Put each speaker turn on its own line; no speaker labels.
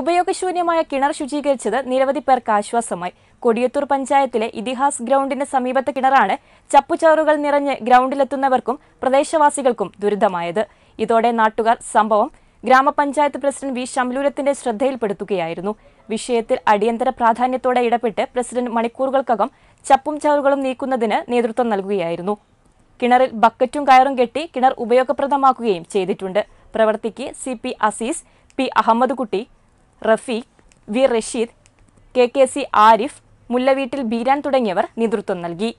ഉപയോഗശൂന്യമായ കിണർ ശുചീകരിച്ചത് നിരവധി പേർക്ക് ആശ്വാസമായി കൊടിയത്തൂർ പഞ്ചായത്തിലെ ഇതിഹാസ് ഗ്രൗണ്ടിന് സമീപത്തെ കിണറാണ് ചപ്പുചാറുകൾ നിറഞ്ഞ് ഗ്രൗണ്ടിലെത്തുന്നവർക്കും പ്രദേശവാസികൾക്കും ദുരിതമായത് ഇതോടെ നാട്ടുകാർ സംഭവം ഗ്രാമപഞ്ചായത്ത് പ്രസിഡന്റ് വി ശംലൂരത്തിന്റെ ശ്രദ്ധയിൽപ്പെടുത്തുകയായിരുന്നു വിഷയത്തിൽ അടിയന്തര പ്രാധാന്യത്തോടെ ഇടപെട്ട് പ്രസിഡന്റ് മണിക്കൂറുകൾക്കകം ചപ്പും ചാറുകളും നീക്കുന്നതിന് നേതൃത്വം നൽകുകയായിരുന്നു കിണറിൽ ബക്കറ്റും കയറും കെട്ടി കിണർ ഉപയോഗപ്രദമാക്കുകയും ചെയ്തിട്ടുണ്ട് പ്രവർത്തിക്ക് C P Azeez P Ahammed Kutty Rafeeq V Rasheed K K C Arif Mullaveettil Beeran
തുടങ്ങിയവർ നേതൃത്വം നൽകി